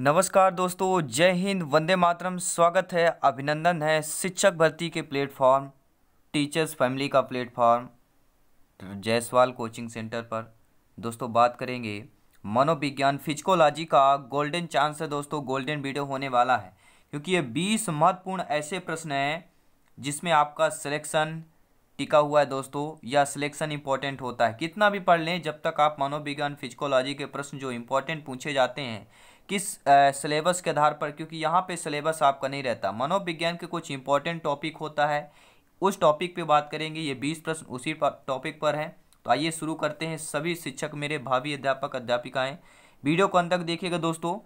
नमस्कार दोस्तों जय हिंद वंदे मातरम स्वागत है अभिनंदन है शिक्षक भर्ती के प्लेटफॉर्म टीचर्स फैमिली का प्लेटफॉर्म जयसवाल कोचिंग सेंटर पर दोस्तों बात करेंगे मनोविज्ञान फिजिकोलॉजी का गोल्डन चांस है दोस्तों गोल्डन वीडियो होने वाला है क्योंकि ये बीस महत्वपूर्ण ऐसे प्रश्न हैं जिसमें आपका सिलेक्शन टिका हुआ है दोस्तों या सिलेक्शन इंपॉर्टेंट होता है कितना भी पढ़ लें जब तक आप मनोविज्ञान फिजिकोलॉजी के प्रश्न जो इंपॉर्टेंट पूछे जाते हैं किस सिलेबस के आधार पर क्योंकि यहाँ पे सिलेबस आपका नहीं रहता मनोविज्ञान के कुछ इंपॉर्टेंट टॉपिक होता है उस टॉपिक पे बात करेंगे ये बीस प्रश्न उसी टॉपिक पर हैं तो आइए शुरू करते हैं सभी शिक्षक मेरे भावी अध्यापक अध्यापिकाएँ वीडियो को अंत तक देखिएगा दोस्तों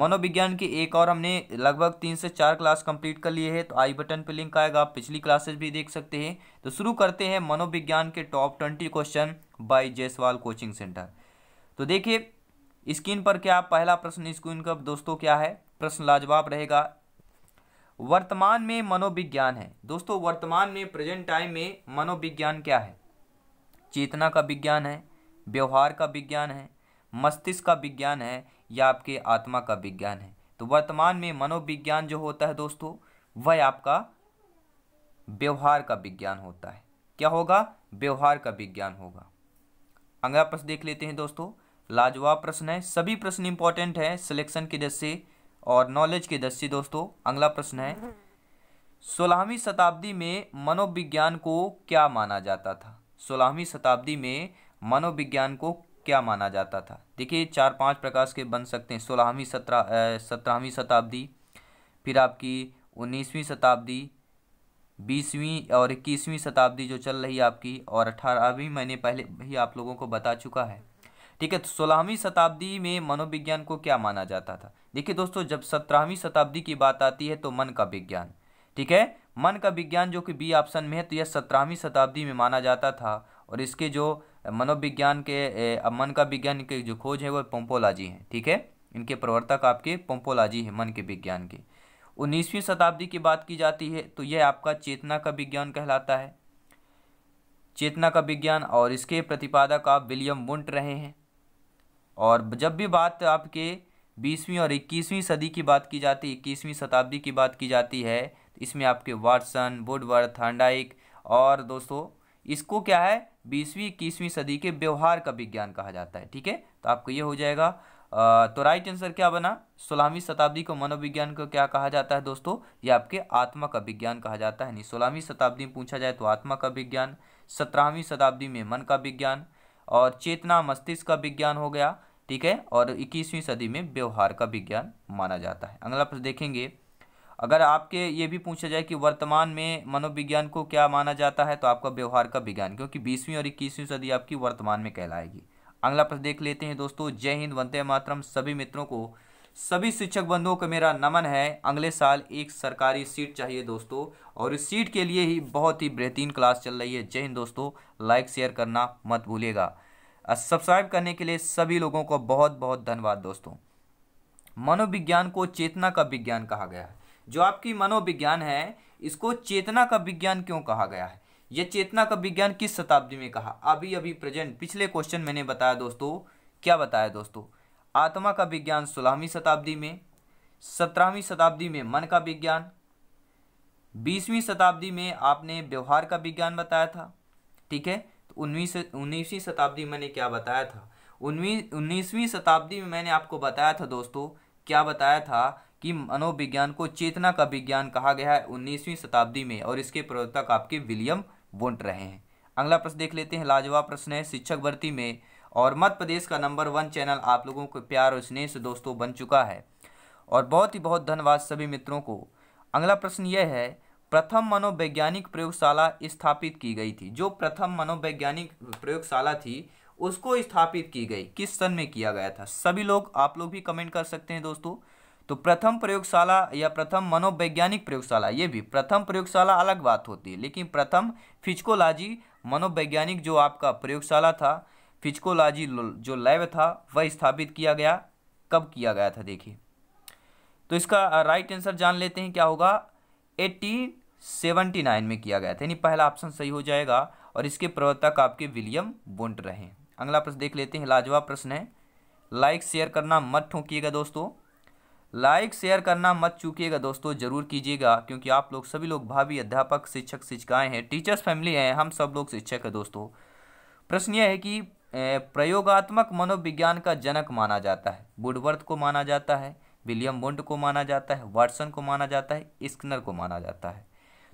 मनोविज्ञान की एक और हमने लगभग तीन से चार क्लास कंप्लीट कर लिए हैं तो आई बटन पर लिंक आएगा आप पिछली क्लासेस भी देख सकते हैं तो शुरू करते हैं मनोविज्ञान के top twenty question by Jaiswal coaching centre तो देखिए स्क्रीन पर क्या पहला प्रश्न स्क्रीन का दोस्तों क्या है प्रश्न लाजवाब रहेगा वर्तमान में मनोविज्ञान है दोस्तों वर्तमान में प्रेजेंट टाइम में मनोविज्ञान क्या है चेतना का विज्ञान है व्यवहार का विज्ञान है मस्तिष्क का विज्ञान है या आपके आत्मा का विज्ञान है तो वर्तमान में मनोविज्ञान जो होता है दोस्तों वह आपका व्यवहार का विज्ञान होता है क्या होगा व्यवहार का विज्ञान होगा अगला प्रश्न देख लेते हैं दोस्तों लाजवाब प्रश्न है सभी प्रश्न इंपॉर्टेंट है सिलेक्शन की दृष्टि और नॉलेज की दृष्टि दोस्तों अगला प्रश्न है सोलहवीं शताब्दी में मनोविज्ञान को क्या माना जाता था सोलहवीं शताब्दी में मनोविज्ञान को क्या माना जाता था देखिए चार पांच प्रकाश के बन सकते हैं सोलहवीं सत्रह सत्रहवीं शताब्दी फिर आपकी उन्नीसवीं शताब्दी बीसवीं और इक्कीसवीं शताब्दी जो चल रही है आपकी और अठारहवीं मैंने पहले भी आप लोगों को बता चुका है ठीक है तो सोलहवीं शताब्दी में मनोविज्ञान को क्या माना जाता था देखिए दोस्तों जब सत्रहवीं शताब्दी की बात आती है तो मन का विज्ञान ठीक है मन का विज्ञान जो कि बी ऑप्शन में है तो यह सत्रहवीं शताब्दी में माना जाता था और इसके जो मनोविज्ञान के मन का विज्ञान के जो खोज है वह पोम्पोलाजी है ठीक है इनके प्रवर्तक आपके पोम्पोलाजी है मन के विज्ञान के उन्नीसवीं शताब्दी की बात की जाती है तो यह आपका चेतना का विज्ञान कहलाता है चेतना का विज्ञान और इसके प्रतिपादक आप विलियम वुंट रहे हैं और जब भी बात आपके बीसवीं और इक्कीसवीं सदी की बात की जाती है इक्कीसवीं शताब्दी की बात की जाती है तो इसमें आपके वाटसन वुडवर्थ हंडाइक और दोस्तों इसको क्या है बीसवीं इक्कीसवीं सदी के व्यवहार का विज्ञान कहा जाता है ठीक है तो आपको ये हो जाएगा तो राइट आंसर क्या बना सोलहवीं शताब्दी को मनोविज्ञान को क्या कहा जाता है दोस्तों ये आपके आत्मा का विज्ञान कहा जाता है नहीं सोलहवीं शताब्दी में पूछा जाए तो आत्मा का विज्ञान सत्रहवीं शताब्दी में मन का विज्ञान और चेतना मस्तिष्क का विज्ञान हो गया ठीक है और इक्कीसवीं सदी में व्यवहार का विज्ञान माना जाता है अगला प्रश्न देखेंगे अगर आपके ये भी पूछा जाए कि वर्तमान में मनोविज्ञान को क्या माना जाता है तो आपका व्यवहार का विज्ञान क्योंकि बीसवीं और इक्कीसवीं सदी आपकी वर्तमान में कहलाएगी अगला प्रश्न देख लेते हैं दोस्तों जय हिंद वंदे मातरम सभी मित्रों को सभी शिक्षक बंधुओं को मेरा नमन है अगले साल एक सरकारी सीट चाहिए दोस्तों और इस सीट के लिए ही बहुत ही बेहतरीन क्लास चल रही है जय हिंद दोस्तों लाइक शेयर करना मत भूलिएगा सब्सक्राइब करने के लिए सभी लोगों को बहुत बहुत धन्यवाद दोस्तों मनोविज्ञान को चेतना का विज्ञान कहा गया है जो आपकी मनोविज्ञान है इसको चेतना का विज्ञान क्यों कहा गया है यह चेतना का विज्ञान किस शताब्दी में कहा अभी अभी प्रेजेंट पिछले क्वेश्चन मैंने बताया दोस्तों क्या बताया दोस्तों आत्मा का विज्ञान सोलहवीं शताब्दी में सत्रहवीं शताब्दी में मन का विज्ञान बीसवीं शताब्दी में आपने व्यवहार का विज्ञान बताया था ठीक है तो उन्नीस उन्नीसवीं शताब्दी मैंने क्या बताया था उन्नीस उन्नीसवीं शताब्दी में मैंने आपको बताया था दोस्तों क्या बताया था कि मनोविज्ञान को चेतना का विज्ञान कहा गया है उन्नीसवीं शताब्दी में और इसके प्रवर्तक आपके विलियम वोंट रहे हैं अगला प्रश्न देख लेते हैं लाजवाब प्रश्न है शिक्षक भर्ती में और मध्य प्रदेश का नंबर वन चैनल आप लोगों को प्यार और स्नेह से दोस्तों बन चुका है और बहुत ही बहुत धन्यवाद सभी मित्रों को अगला प्रश्न यह है प्रथम मनोवैज्ञानिक प्रयोगशाला स्थापित की गई थी जो प्रथम मनोवैज्ञानिक प्रयोगशाला थी उसको स्थापित की गई किस सन में किया गया था सभी लोग आप लोग भी कमेंट कर सकते हैं दोस्तों तो प्रथम प्रयोगशाला या प्रथम मनोवैज्ञानिक प्रयोगशाला ये भी प्रथम प्रयोगशाला अलग बात होती है लेकिन प्रथम फिजिकोलॉजी मनोवैज्ञानिक जो आपका प्रयोगशाला था फिजिकोलॉजी जो लैब था वह स्थापित किया गया कब किया गया था देखिए तो इसका राइट आंसर जान लेते हैं क्या होगा एटीन सेवनटी नाइन में किया गया था यानी पहला ऑप्शन सही हो जाएगा और इसके प्रवर्तक आपके विलियम बोन्ट रहे अगला प्रश्न देख लेते हैं लाजवाब प्रश्न है लाइक शेयर करना मत ठोंकीगा दोस्तों लाइक शेयर करना मत चूकीगा दोस्तों जरूर कीजिएगा क्योंकि आप लोग सभी लोग भावी अध्यापक शिक्षक शिक्षिकाएं हैं टीचर्स फैमिली हैं हम सब लोग शिक्षक हैं दोस्तों प्रश्न यह है कि प्रयोगात्मक मनोविज्ञान का जनक माना जाता है बुडवर्थ को माना जाता है विलियम बुंड को माना जाता है वाटसन को माना जाता है स्कनर को माना जाता है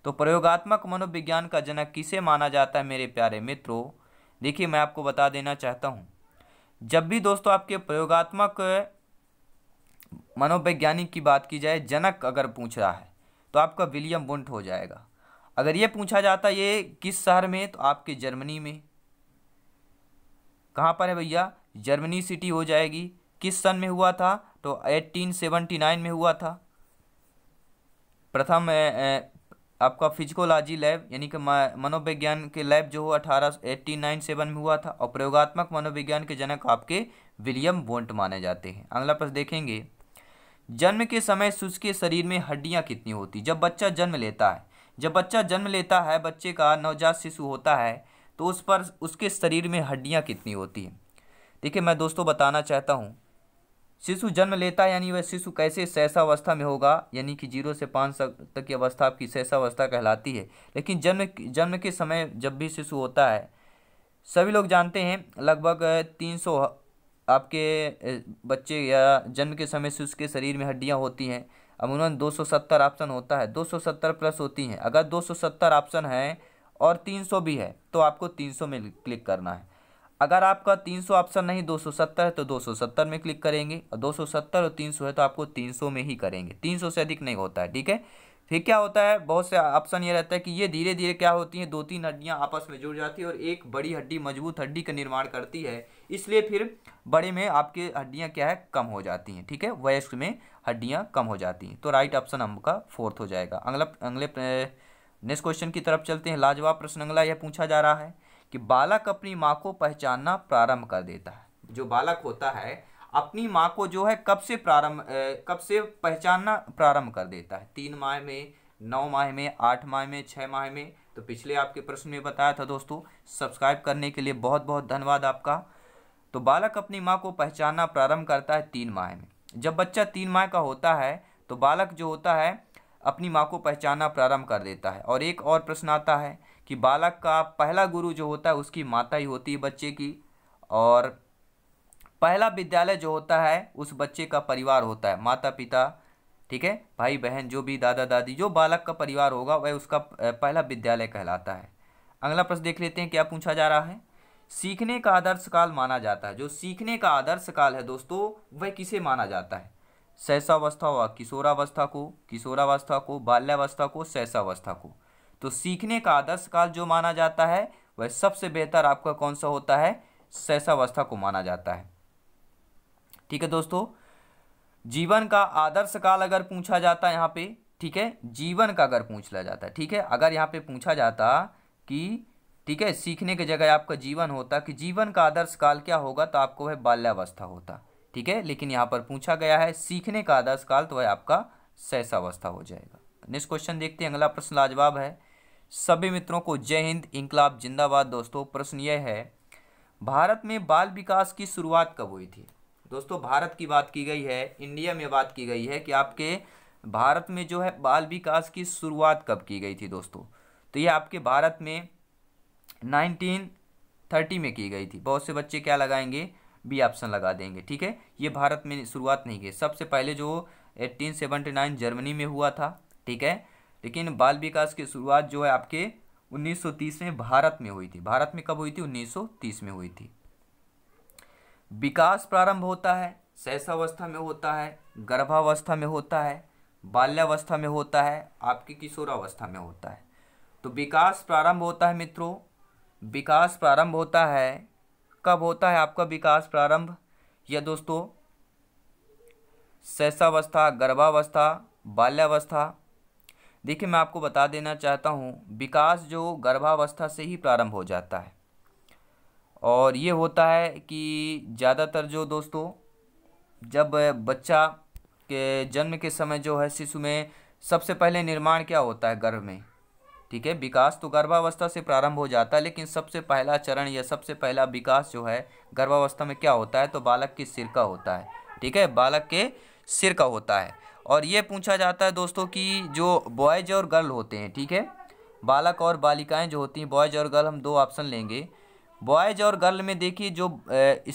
तो प्रयोगात्मक मनोविज्ञान का जनक किसे माना जाता है मेरे प्यारे मित्रों देखिए मैं आपको बता देना चाहता हूँ जब भी दोस्तों आपके प्रयोगात्मक मनोवैज्ञानिक की बात की जाए जनक अगर पूछ रहा है तो आपका विलियम बुंट हो जाएगा अगर ये पूछा जाता ये किस शहर में तो आपके जर्मनी में कहाँ पर है भैया जर्मनी सिटी हो जाएगी किस सन में हुआ था तो 1879 में हुआ था प्रथम ए, ए, आपका फिजिकोलॉजी लैब यानी कि मनोविज्ञान के लैब जो हो अठारह एट्टी नाइन सेवन में हुआ था और प्रयोगात्मक मनोविज्ञान के जनक आपके विलियम बोन्ट माने जाते हैं अगला प्रश्न देखेंगे जन्म के समय सुस के शरीर में हड्डियाँ कितनी होती जब बच्चा जन्म लेता है जब बच्चा जन्म लेता है बच्चे का नवजात शिशु होता है तो उस पर उसके शरीर में हड्डियाँ कितनी होती हैं देखिए मैं दोस्तों बताना चाहता हूँ शिशु जन्म लेता है यानी वह शिशु कैसे अवस्था में होगा यानी कि जीरो से पाँच तक की अवस्था आपकी अवस्था कहलाती है लेकिन जन्म जन्म के समय जब भी शिशु होता है सभी लोग जानते हैं लगभग तीन सौ आपके बच्चे या जन्म के समय शिशु के शरीर में हड्डियाँ होती हैं अमूमन सत्तर ऑप्शन होता है दो सौ सत्तर प्लस होती हैं अगर दो सौ सत्तर ऑप्शन हैं और 300 भी है तो आपको 300 में क्लिक करना है अगर आपका 300 ऑप्शन नहीं 270 है तो 270 में क्लिक करेंगे और 270 और 300 है तो आपको 300 में ही करेंगे 300 से अधिक नहीं होता है ठीक है फिर क्या होता है बहुत से ऑप्शन ये रहता है कि ये धीरे धीरे क्या होती हैं दो तीन हड्डियाँ आपस में जुड़ जाती है और एक बड़ी हड्डी मजबूत हड्डी का निर्माण करती है इसलिए फिर बड़े में आपके हड्डियाँ क्या है कम हो जाती हैं ठीक है वयस्क में हड्डियाँ कम हो जाती हैं तो राइट ऑप्शन हमका फोर्थ हो जाएगा अगला अगले नेक्स्ट क्वेश्चन की तरफ चलते हैं लाजवाब प्रश्न अगला यह पूछा जा रहा है कि बालक अपनी माँ को पहचानना प्रारंभ कर देता है जो बालक होता है अपनी माँ को जो है कब से प्रारंभ कब से पहचानना प्रारंभ कर देता है तीन माह में नौ माह में आठ माह में छः माह में तो पिछले आपके प्रश्न में बताया था दोस्तों सब्सक्राइब करने के लिए बहुत बहुत धन्यवाद आपका तो बालक अपनी माँ को पहचानना प्रारंभ करता है तीन माह में जब बच्चा तीन माह का होता है तो बालक जो होता है अपनी माँ को पहचाना प्रारंभ कर देता है और एक और प्रश्न आता है कि बालक का पहला गुरु जो होता है उसकी माता ही होती है बच्चे की और पहला विद्यालय जो होता है उस बच्चे का परिवार होता है माता पिता ठीक है भाई बहन जो भी दादा दादी जो बालक का परिवार होगा वह उसका पहला विद्यालय कहलाता है अगला प्रश्न देख लेते हैं क्या पूछा जा रहा है सीखने का आदर्श काल माना जाता है जो सीखने का आदर्श काल है दोस्तों वह किसे माना जाता है सहसावस्था हुआ किशोरावस्था को किशोरावस्था को बाल्यावस्था को सहसावस्था को तो सीखने का आदर्श काल जो माना जाता है वह सबसे बेहतर आपका कौन सा होता है सहसावस्था को माना जाता है ठीक है दोस्तों जीवन का आदर्श काल अगर पूछा जाता है यहाँ पे ठीक है जीवन का अगर पूछ लिया जाता है ठीक है अगर यहाँ पे पूछा जाता कि ठीक है सीखने की जगह आपका जीवन होता कि जीवन का आदर्श काल क्या होगा तो आपको वह बाल्यावस्था होता ठीक है लेकिन यहाँ पर पूछा गया है सीखने का आदर्श काल तो वह आपका अवस्था हो जाएगा नेक्स्ट क्वेश्चन देखते हैं अगला प्रश्न लाजवाब है सभी मित्रों को जय हिंद इंकलाब जिंदाबाद दोस्तों प्रश्न यह है भारत में बाल विकास की शुरुआत कब हुई थी दोस्तों भारत की बात की गई है इंडिया में बात की गई है कि आपके भारत में जो है बाल विकास की शुरुआत कब की गई थी दोस्तों तो ये आपके भारत में 1930 में की गई थी बहुत से बच्चे क्या लगाएंगे बी ऑप्शन लगा देंगे ठीक है ये भारत में शुरुआत नहीं की सबसे पहले जो 1879 जर्मनी में हुआ था ठीक है लेकिन बाल विकास की शुरुआत जो है आपके 1930 में भारत में हुई थी भारत में कब हुई थी 1930 में हुई थी विकास प्रारंभ होता है शैशावस्था में होता है गर्भावस्था में होता है बाल्यावस्था में होता है आपकी किशोरावस्था में होता है तो विकास प्रारंभ होता है मित्रों विकास प्रारंभ होता है कब होता है आपका विकास प्रारंभ या दोस्तों शैशावस्था गर्भावस्था बाल्यावस्था देखिए मैं आपको बता देना चाहता हूँ विकास जो गर्भावस्था से ही प्रारंभ हो जाता है और ये होता है कि ज़्यादातर जो दोस्तों जब बच्चा के जन्म के समय जो है शिशु में सबसे पहले निर्माण क्या होता है गर्भ में ठीक है विकास तो गर्भावस्था से प्रारंभ हो जाता है लेकिन सबसे पहला चरण या सबसे पहला विकास जो है गर्भावस्था में क्या होता है तो बालक के सिर का होता है ठीक है बालक के सिर का होता है और ये पूछा जाता है दोस्तों कि जो बॉयज और गर्ल होते हैं ठीक है बालक और बालिकाएं जो होती हैं बॉयज और गर्ल हम दो ऑप्शन लेंगे बॉयज और गर्ल में देखिए जो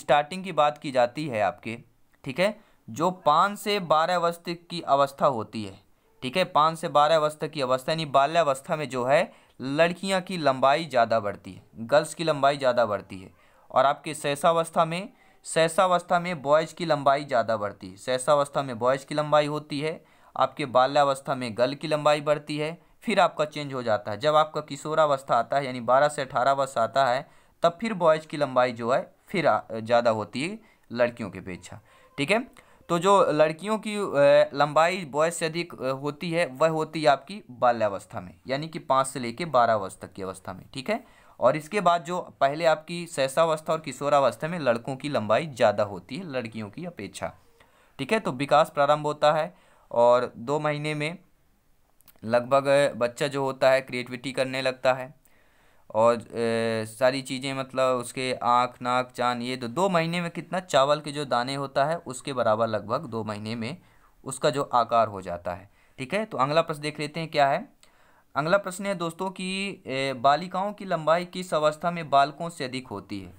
स्टार्टिंग की बात की जाती है आपके ठीक है जो पाँच से बारह वर्ष की अवस्था होती है ठीक है पाँच से बारह अवस्था की अवस्था यानी बाल्यावस्था में जो है लड़कियां की लंबाई ज़्यादा बढ़ती है गर्ल्स की लंबाई ज़्यादा बढ़ती है और आपके सहसावस्था में सहसावस्था में बॉयज़ की लंबाई ज़्यादा बढ़ती है सहसावस्था में बॉयज़ की लंबाई होती है आपके बाल्यावस्था में गर्ल की लंबाई बढ़ती है फिर आपका चेंज हो जाता है जब आपका किशोरावस्था आता है यानी बारह से अठारह वर्ष आता है तब फिर बॉयज़ की लंबाई जो है फिर ज़्यादा होती है लड़कियों के अपेक्षा ठीक है तो जो लड़कियों की लंबाई बॉयज़ से अधिक होती है वह होती है आपकी बाल्यावस्था में यानी कि पाँच से लेकर बारह वर्ष तक की अवस्था में ठीक है और इसके बाद जो पहले आपकी सहसावस्था और किशोरावस्था में लड़कों की लंबाई ज़्यादा होती है लड़कियों की अपेक्षा ठीक है तो विकास प्रारंभ होता है और दो महीने में लगभग बच्चा जो होता है क्रिएटिविटी करने लगता है और ए, सारी चीज़ें मतलब उसके आँख नाक चाँद ये दो दो महीने में कितना चावल के जो दाने होता है उसके बराबर लगभग दो महीने में उसका जो आकार हो जाता है ठीक है तो अगला प्रश्न देख लेते हैं क्या है अगला प्रश्न है दोस्तों कि बालिकाओं की लंबाई किस अवस्था में बालकों से अधिक होती है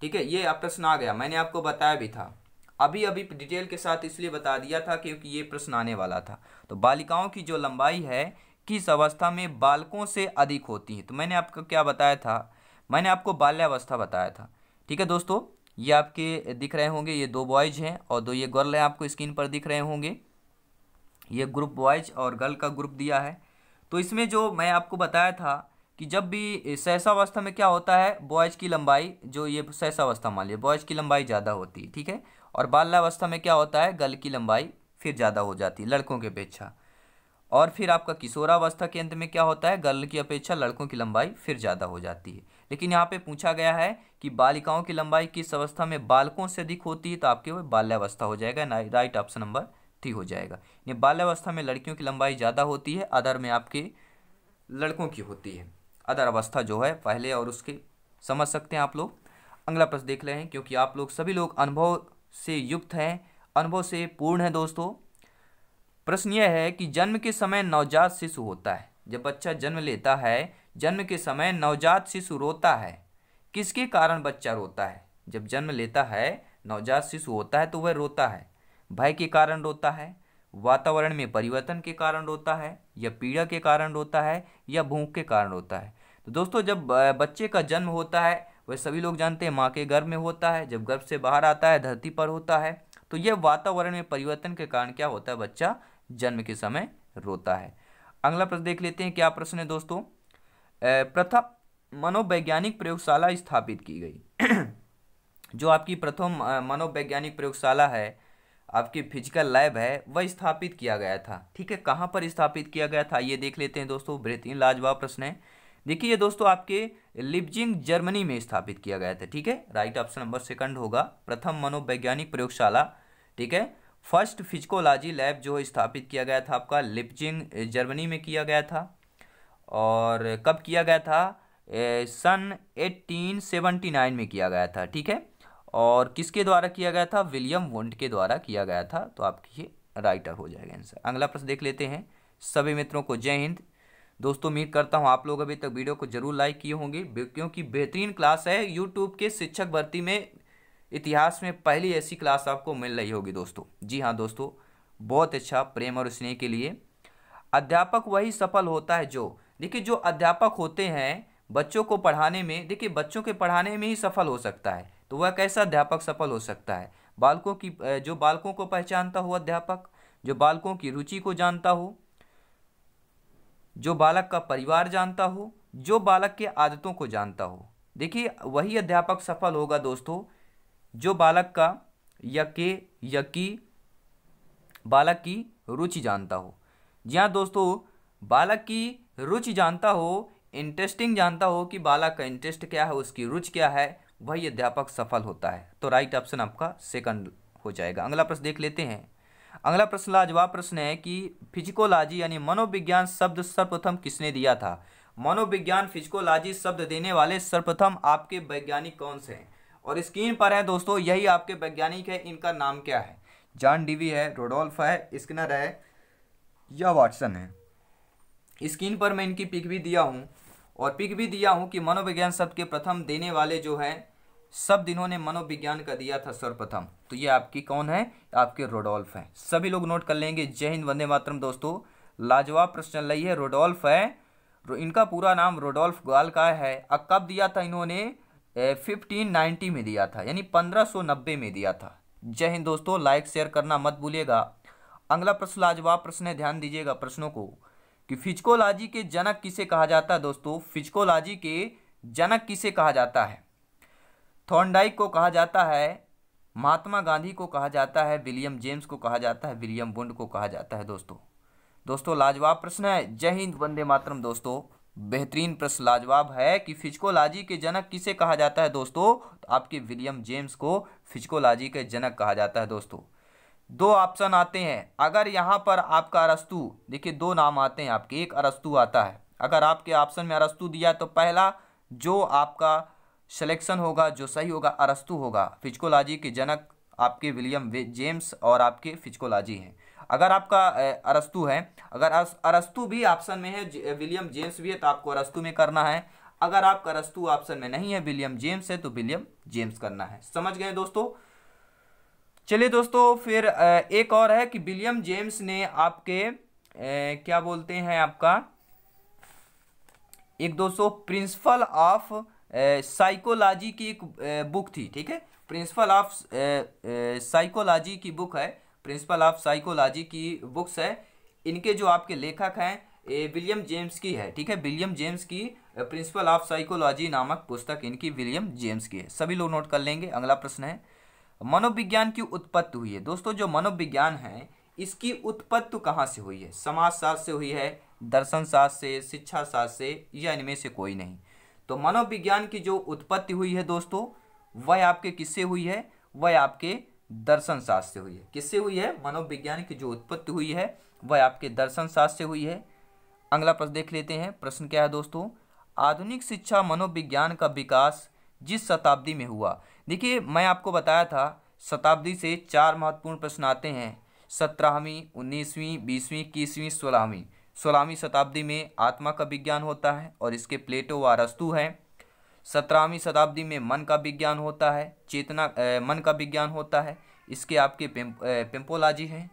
ठीक है ये प्रश्न आ गया मैंने आपको बताया भी था अभी अभी डिटेल के साथ इसलिए बता दिया था क्योंकि ये प्रश्न आने वाला था तो बालिकाओं की जो लंबाई है किस अवस्था में बालकों से अधिक होती हैं तो मैंने आपको क्या बताया था मैंने आपको बाल्यावस्था बताया था ठीक है दोस्तों ये आपके दिख रहे होंगे ये दो बॉयज हैं और दो ये गर्ल हैं आपको स्क्रीन पर दिख रहे होंगे ये ग्रुप बॉयज और गर्ल का ग्रुप दिया है तो इसमें जो मैं आपको बताया था कि जब भी सहसावस्था में क्या होता है बॉयज की लंबाई जो ये सहसावस्था मान लीजिए बॉयज की लंबाई ज़्यादा होती है ठीक है और बाल्यावस्था में क्या होता है गर्ल की लंबाई फिर ज़्यादा हो जाती है लड़कों के अपेक्षा और फिर आपका किशोरावस्था के अंत में क्या होता है गर्ल की अपेक्षा लड़कों की लंबाई फिर ज़्यादा हो जाती है लेकिन यहाँ पे पूछा गया है कि बालिकाओं की लंबाई किस अवस्था में बालकों से अधिक होती है तो आपके वो बाल्यावस्था हो जाएगा राइट ऑप्शन नंबर थ्री हो जाएगा यानी बाल्यावस्था में लड़कियों की लंबाई ज़्यादा होती है अदर में आपके लड़कों की होती है अदर अवस्था जो है पहले और उसके समझ सकते हैं आप लोग अगला प्रश्न देख रहे हैं क्योंकि आप लोग सभी लोग अनुभव से युक्त हैं अनुभव से पूर्ण हैं दोस्तों प्रश्न यह है कि जन्म के समय नवजात शिशु होता है जब बच्चा जन्म लेता है जन्म के समय नवजात शिशु रोता है किसके कारण बच्चा रोता है जब जन्म लेता है नवजात शिशु होता है तो वह रोता है भय के कारण रोता है वातावरण में परिवर्तन के कारण रोता है या पीड़ा के कारण रोता है या भूख के कारण रोता है तो दोस्तों जब बच्चे का जन्म होता है वह सभी लोग जानते हैं माँ के गर्भ में होता है जब गर्भ से बाहर आता है धरती पर होता है तो यह वातावरण में परिवर्तन के कारण क्या होता है बच्चा जन्म के समय रोता है अगला प्रश्न देख लेते हैं क्या प्रश्न है दोस्तों प्रथम मनोवैज्ञानिक प्रयोगशाला स्थापित की गई जो आपकी प्रथम मनोवैज्ञानिक प्रयोगशाला है आपकी फिजिकल लैब है वह स्थापित किया गया था ठीक है कहाँ पर स्थापित किया गया था ये देख लेते हैं दोस्तों बेहतरीन लाजवाब प्रश्न है देखिए ये दोस्तों आपके लिबजिंग जर्मनी में स्थापित किया गया था ठीक है राइट ऑप्शन नंबर सेकंड होगा प्रथम मनोवैज्ञानिक प्रयोगशाला ठीक है फर्स्ट फिजिकोलॉजी लैब जो स्थापित किया गया था आपका लिपजिंग जर्मनी में किया गया था और कब किया गया था सन 1879 में किया गया था ठीक है और किसके द्वारा किया गया था विलियम वंट के द्वारा किया गया था तो आपकी राइटर हो जाएगा आंसर अगला प्रश्न देख लेते हैं सभी मित्रों को जय हिंद दोस्तों उम्मीद करता हूँ आप लोग अभी तक वीडियो को जरूर लाइक किए होंगे क्योंकि बेहतरीन क्लास है यूट्यूब के शिक्षक भर्ती में इतिहास में पहली ऐसी क्लास आपको मिल रही होगी दोस्तों जी हाँ दोस्तों बहुत अच्छा प्रेम और स्नेह के लिए अध्यापक वही सफल होता है जो देखिए जो अध्यापक होते हैं बच्चों को पढ़ाने में देखिए बच्चों के पढ़ाने में ही सफल हो सकता है तो वह कैसा अध्यापक सफल हो सकता है बालकों की जो बालकों को पहचानता हो अध्यापक जो बालकों की रुचि को जानता हो जो बालक का परिवार जानता हो जो बालक के आदतों को जानता हो देखिए वही अध्यापक सफल होगा दोस्तों जो बालक का यके यकी बालक की रुचि जानता हो जी हाँ दोस्तों बालक की रुचि जानता हो इंटरेस्टिंग जानता हो कि बालक का इंटरेस्ट क्या है उसकी रुचि क्या है वही अध्यापक सफल होता है तो राइट ऑप्शन आपका सेकंड हो जाएगा अगला प्रश्न देख लेते हैं अगला प्रश्न लाजवाब प्रश्न है कि फिजिकोलॉजी यानी मनोविज्ञान शब्द सर्वप्रथम किसने दिया था मनोविज्ञान फिजिकोलॉजी शब्द देने वाले सर्वप्रथम आपके वैज्ञानिक कौन से हैं और स्क्रीन पर है दोस्तों यही आपके वैज्ञानिक है इनका नाम क्या है जॉन डीवी है रोडोल्फ है स्किनर है या वाटसन है स्क्रीन पर मैं इनकी पिक भी दिया हूँ और पिक भी दिया हूँ कि मनोविज्ञान शब्द के प्रथम देने वाले जो हैं शब्द इन्होंने मनोविज्ञान का दिया था सर्वप्रथम तो ये आपकी कौन है आपके रोडोल्फ हैं सभी लोग नोट कर लेंगे जय हिंद वंदे मातरम दोस्तों लाजवाब प्रश्न लई है रोडोल्फ है इनका पूरा नाम रोडोल्फ ग्वाल का है अब कब दिया था इन्होंने फिफ्टीन नाइन्टी में दिया था यानी पंद्रह सौ नब्बे में दिया था जय हिंद दोस्तों लाइक शेयर करना मत भूलिएगा अगला प्रश्न लाजवाब प्रश्न है ध्यान दीजिएगा प्रश्नों को कि फिजिकोलॉजी के जनक किसे कहा जाता है दोस्तों फिजिकोलॉजी के जनक किसे कहा जाता है थॉन्डाइक को कहा जाता है महात्मा गांधी को कहा जाता है विलियम जेम्स को कहा जाता है विलियम बुंड को कहा जाता है दोस्तों दोस्तों लाजवाब प्रश्न है जय हिंद वंदे मातरम दोस्तों बेहतरीन प्रश्न लाजवाब है कि फिजिकोलॉजी के जनक किसे कहा जाता है दोस्तों तो आपके विलियम जेम्स को फिजिकोलॉजी के जनक कहा जाता है दोस्तों दो ऑप्शन आते हैं अगर यहाँ पर आपका अरस्तु देखिए दो नाम आते हैं आपके एक अरस्तु आता है अगर आपके ऑप्शन में अरस्तु दिया तो पहला जो आपका सिलेक्शन होगा जो सही होगा अरस्तु होगा फिजिकोलॉजी के जनक आपके विलियम जेम्स और आपके फिजिकोलॉजी हैं अगर आपका अरस्तु है अगर अरस्तु भी ऑप्शन में है विलियम जेम्स भी है तो आपको अरस्तु में करना है अगर आपका अरस्तु ऑप्शन में नहीं है विलियम जेम्स है तो विलियम जेम्स करना है समझ गए दोस्तों चलिए दोस्तों फिर एक और है कि विलियम जेम्स ने आपके ए, क्या बोलते हैं आपका एक दोस्तों प्रिंसिपल ऑफ साइकोलॉजी की एक बुक थी ठीक है प्रिंसिपल ऑफ साइकोलॉजी की बुक है प्रिंसिपल ऑफ साइकोलॉजी की बुक्स है इनके जो आपके लेखक हैं विलियम जेम्स की है ठीक है विलियम जेम्स की प्रिंसिपल ऑफ साइकोलॉजी नामक पुस्तक इनकी विलियम जेम्स की है सभी लोग नोट कर लेंगे अगला प्रश्न है मनोविज्ञान की उत्पत्ति हुई है दोस्तों जो मनोविज्ञान है इसकी उत्पत्ति कहाँ से हुई है समाजशास्त्र से हुई है दर्शन शास्त्र से शिक्षा शास्त्र से या इनमें से कोई नहीं तो मनोविज्ञान की जो उत्पत्ति हुई है दोस्तों वह आपके किससे हुई है वह आपके दर्शन शास्त्र से हुई है किससे हुई है मनोविज्ञान की जो उत्पत्ति हुई है वह आपके दर्शन शास्त्र से हुई है अगला प्रश्न देख लेते हैं प्रश्न क्या है दोस्तों आधुनिक शिक्षा मनोविज्ञान का विकास जिस शताब्दी में हुआ देखिए मैं आपको बताया था शताब्दी से चार महत्वपूर्ण प्रश्न आते हैं सत्रहवीं उन्नीसवीं बीसवीं इक्कीसवीं सोलहवीं सोलहवीं शताब्दी में आत्मा का विज्ञान होता है और इसके प्लेटो व अरस्तु हैं सत्रहवीं शताब्दी में मन का विज्ञान होता है चेतना ए, मन का विज्ञान होता है इसके आपके पिम्पोलॉजी हैं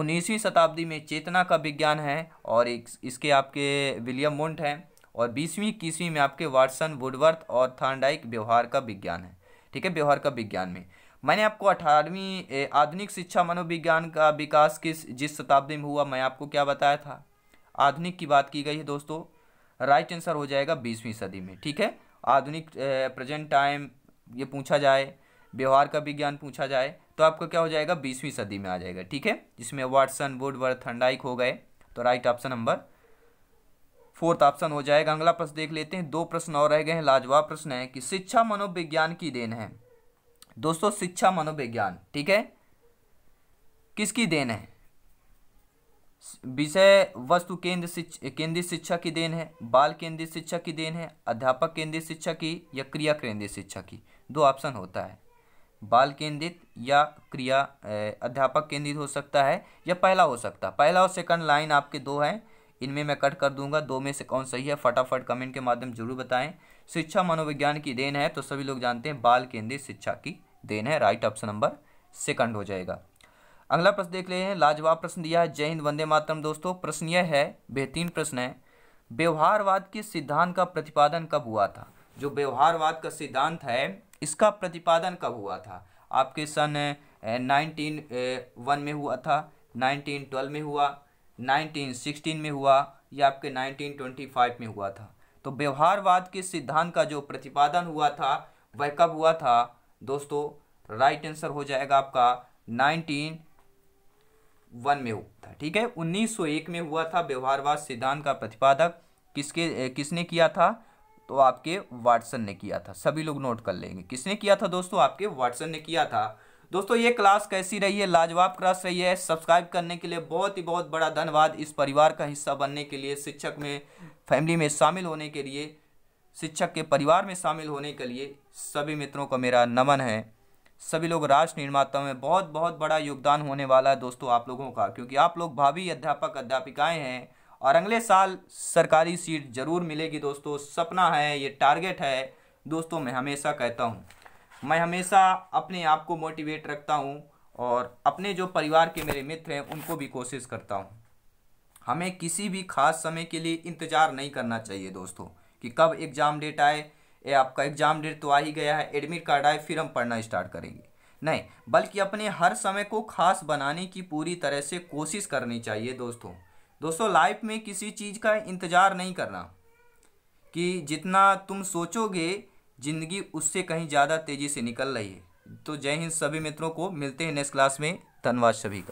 उन्नीसवीं शताब्दी में चेतना का विज्ञान है और एक इसके आपके विलियम मुंट हैं और बीसवीं इक्कीसवीं में आपके वाटसन वुडवर्थ और थांडाइक व्यवहार का विज्ञान है ठीक है व्यवहार का विज्ञान में मैंने आपको अठारहवीं आधुनिक शिक्षा मनोविज्ञान का विकास किस जिस शताब्दी में हुआ मैं आपको क्या बताया था आधुनिक की बात की गई है दोस्तों राइट आंसर हो जाएगा बीसवीं सदी में ठीक है आधुनिक प्रेजेंट टाइम ये पूछा जाए व्यवहार का विज्ञान पूछा जाए तो आपका क्या हो जाएगा बीसवीं सदी में आ जाएगा ठीक है जिसमें वाटसन वुडवर्थ थंडाइक हो गए तो right option number fourth option हो जाएगा अगला प्रश्न देख लेते हैं दो प्रश्न और रह गए हैं लाजवाब प्रश्न है कि शिक्षा मनोविज्ञान की देन है दोस्तों शिक्षा मनोविज्ञान ठीक है किसकी देन है विषय वस्तु केंद्र शिक्ष केंद्रीय शिक्षा की देन है बाल केंद्रीय शिक्षा की देन है अध्यापक केंद्रीय शिक्षा की या क्रिया केंद्रीय शिक्षा की दो ऑप्शन होता है बाल केंद्रित या क्रिया अध्यापक केंद्रित हो सकता है या पहला हो सकता है पहला और सेकंड लाइन आपके दो हैं इनमें मैं कट कर दूंगा दो में से कौन सही है फटाफट कमेंट के माध्यम जरूर बताएं शिक्षा मनोविज्ञान की देन है तो सभी लोग जानते हैं बाल केंद्रित शिक्षा की देन है राइट ऑप्शन नंबर सेकंड हो जाएगा अगला प्रश्न देख ले हैं लाजवाब प्रश्न दिया है जय हिंद वंदे मातरम दोस्तों प्रश्न यह है बेहतरीन प्रश्न है व्यवहारवाद के सिद्धांत का प्रतिपादन कब हुआ था जो व्यवहारवाद का सिद्धांत है इसका प्रतिपादन कब हुआ था आपके सन नाइनटीन वन में हुआ था नाइनटीन ट्वेल्व में हुआ नाइनटीन सिक्सटीन में हुआ या आपके नाइनटीन ट्वेंटी फाइव में हुआ था तो व्यवहारवाद के सिद्धांत का जो प्रतिपादन हुआ था वह कब हुआ था दोस्तों राइट आंसर हो जाएगा आपका नाइनटीन वन में हुआ था ठीक है 1901 में हुआ था व्यवहारवाद सिद्धांत का प्रतिपादक किसके किसने किया था तो आपके वाटसन ने किया था सभी लोग नोट कर लेंगे किसने किया था दोस्तों आपके वाटसन ने किया था दोस्तों ये क्लास कैसी रही है लाजवाब क्लास रही है सब्सक्राइब करने के लिए बहुत ही बहुत बड़ा धन्यवाद इस परिवार का हिस्सा बनने के लिए शिक्षक में फैमिली में शामिल होने के लिए शिक्षक के परिवार में शामिल होने के लिए सभी मित्रों को मेरा नमन है सभी लोग राष्ट्र निर्माताओं में बहुत बहुत बड़ा योगदान होने वाला है दोस्तों आप लोगों का क्योंकि आप लोग भावी अध्यापक अध्यापिकाएं हैं और अगले साल सरकारी सीट जरूर मिलेगी दोस्तों सपना है ये टारगेट है दोस्तों मैं हमेशा कहता हूँ मैं हमेशा अपने आप को मोटिवेट रखता हूँ और अपने जो परिवार के मेरे मित्र हैं उनको भी कोशिश करता हूँ हमें किसी भी खास समय के लिए इंतज़ार नहीं करना चाहिए दोस्तों कि कब एग्ज़ाम डेट आए ये आपका एग्ज़ाम डेट तो आ ही गया है एडमिट कार्ड आए फिर हम पढ़ना स्टार्ट करेंगे नहीं बल्कि अपने हर समय को खास बनाने की पूरी तरह से कोशिश करनी चाहिए दोस्तों दोस्तों लाइफ में किसी चीज़ का इंतज़ार नहीं करना कि जितना तुम सोचोगे ज़िंदगी उससे कहीं ज़्यादा तेज़ी से निकल रही है तो जय हिंद सभी मित्रों को मिलते हैं नेक्स्ट क्लास में धन्यवाद सभी का